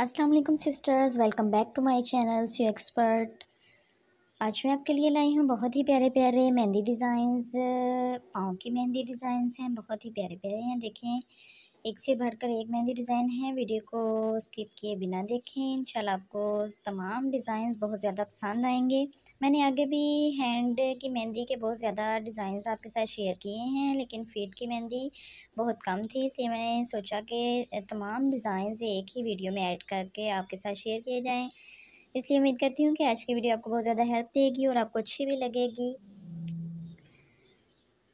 अस्सलाम वालेकुम sisters welcome back to my channel you expert आज मैं आपके लिए लाई हूँ बहुत ही प्यारे प्यारे मेहंदी डिज़ाइंस पाँव की मेहंदी डिज़ाइंस हैं बहुत ही प्यारे प्यारे हैं देखें एक से भरकर एक मेहंदी डिज़ाइन है वीडियो को स्किप किए बिना देखें इंशाल्लाह आपको तमाम डिज़ाइंस बहुत ज़्यादा पसंद आएंगे मैंने आगे भी हैंड की मेहंदी के बहुत ज़्यादा डिज़ाइंस आपके साथ शेयर किए हैं लेकिन फीट की मेहंदी बहुत कम थी इसलिए मैंने सोचा कि तमाम डिज़ाइंस एक ही वीडियो में ऐड करके आपके साथ शेयर किए जाएँ इसलिए उम्मीद करती हूँ कि आज की वीडियो आपको बहुत ज़्यादा हेल्प देगी और आपको अच्छी भी लगेगी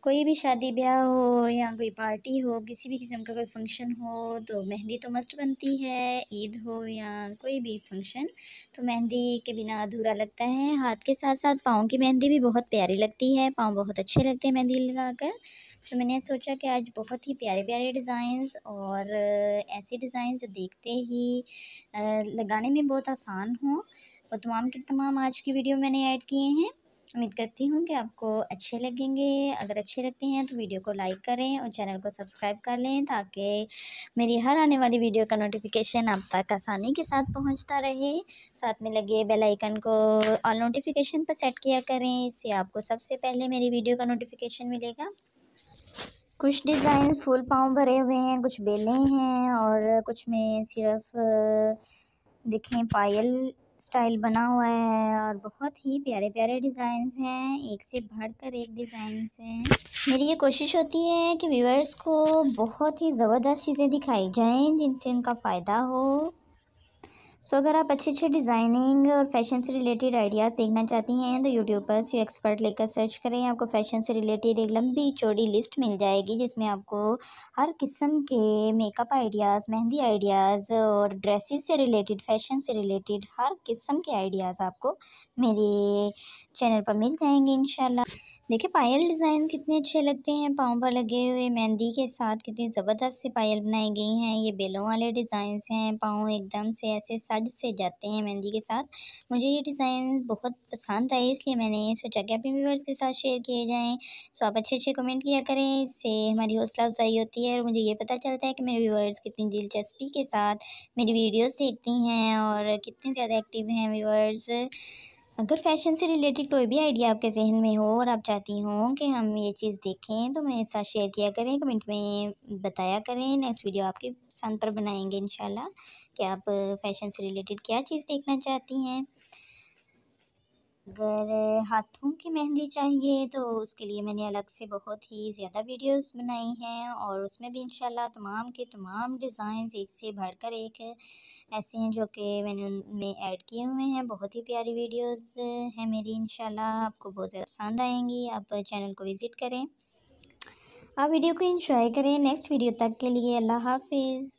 कोई भी शादी ब्याह हो या कोई पार्टी हो किसी भी किस्म का कोई फंक्शन हो तो मेहंदी तो मस्ट बनती है ईद हो या कोई भी फंक्शन तो मेहंदी के बिना अधूरा लगता है हाथ के साथ साथ पाँव की मेहंदी भी बहुत प्यारी लगती है पाँव बहुत अच्छे लगते हैं मेहंदी लगा कर तो मैंने सोचा कि आज बहुत ही प्यारे प्यारे डिज़ाइंस और ऐसे डिज़ाइंस जो देखते ही लगाने में बहुत आसान हों वो तमाम के तमाम आज की वीडियो मैंने ऐड किए हैं उम्मीद करती हूँ कि आपको अच्छे लगेंगे अगर अच्छे लगते हैं तो वीडियो को लाइक करें और चैनल को सब्सक्राइब कर लें ताकि मेरी हर आने वाली वीडियो का नोटिफिकेशन आप तक आसानी के साथ पहुँचता रहे साथ में लगे बेल आइकन को ऑल नोटिफिकेशन पर सेट किया करें इससे आपको सबसे पहले मेरी वीडियो का नोटिफिकेशन मिलेगा कुछ डिज़ाइन फूल पाँव भरे हुए हैं कुछ बेलें हैं और कुछ में सिर्फ दिखें पायल स्टाइल बना हुआ है और बहुत ही प्यारे प्यारे डिज़ाइंस हैं एक से बढ़कर एक डिज़ाइंस हैं मेरी ये कोशिश होती है कि व्यूअर्स को बहुत ही ज़बरदस्त चीज़ें दिखाई जाएं जिनसे उनका फ़ायदा हो सो अगर आप अच्छे अच्छे डिज़ाइनिंग और फैशन से रिलेटेड आइडियाज़ देखना चाहती हैं तो यूट्यूब पर सी एक्सपर्ट लेकर सर्च करें आपको फैशन से रिलेटेड एक लंबी चौड़ी लिस्ट मिल जाएगी जिसमें आपको हर किस्म के मेकअप आइडियाज़ मेहंदी आइडियाज़ और ड्रेसिस से रिलेटेड फैशन से रिलेटेड हर किस्म के आइडियाज़ आपको मेरे चैनल पर मिल जाएंगे इन देखिए पायल डिज़ाइन कितने अच्छे लगते हैं पाँव पर लगे हुए मेहंदी के साथ कितनी ज़बरदस्त से पायल बनाई गई हैं ये बेलों वाले डिज़ाइंस हैं पाँव एकदम से ऐसे साज से जाते हैं मेहंदी के साथ मुझे ये डिज़ाइन बहुत पसंद आए इसलिए मैंने सोचा कि अपने व्यूवर्स के साथ शेयर किए जाएँ सो आप अच्छे अच्छे कमेंट किया करें इससे हमारी हौसला अफजाई होती है और मुझे ये पता चलता है कि मेरे व्यूवर्स कितनी दिलचस्पी के साथ मेरी वीडियोज़ देखती हैं और कितने ज़्यादा एक्टिव हैं व्यूवर्स अगर फैशन से रिलेटेड कोई भी आइडिया आपके जहन में हो और आप चाहती हों कि हम ये चीज़ देखें तो मेरे साथ शेयर किया करें कमेंट में बताया करें नेक्स्ट वीडियो आपके पसंद पर बनाएंगे इन कि आप फैशन से रिलेटेड क्या चीज़ देखना चाहती हैं अगर हाथों की मेहंदी चाहिए तो उसके लिए मैंने अलग से बहुत ही ज़्यादा वीडियोस बनाई हैं और उसमें भी इंशाल्लाह तमाम के तमाम डिज़ाइन एक से बढ़कर एक ऐसे हैं जो कि मैंने उनमें ऐड किए हुए हैं बहुत ही प्यारी वीडियोस हैं मेरी इंशाल्लाह आपको बहुत ज़्यादा पसंद आएंगी आप चैनल को विज़िट करें आप वीडियो को इन्जॉय करें नेक्स्ट वीडियो तक के लिए अल्लाह हाफिज़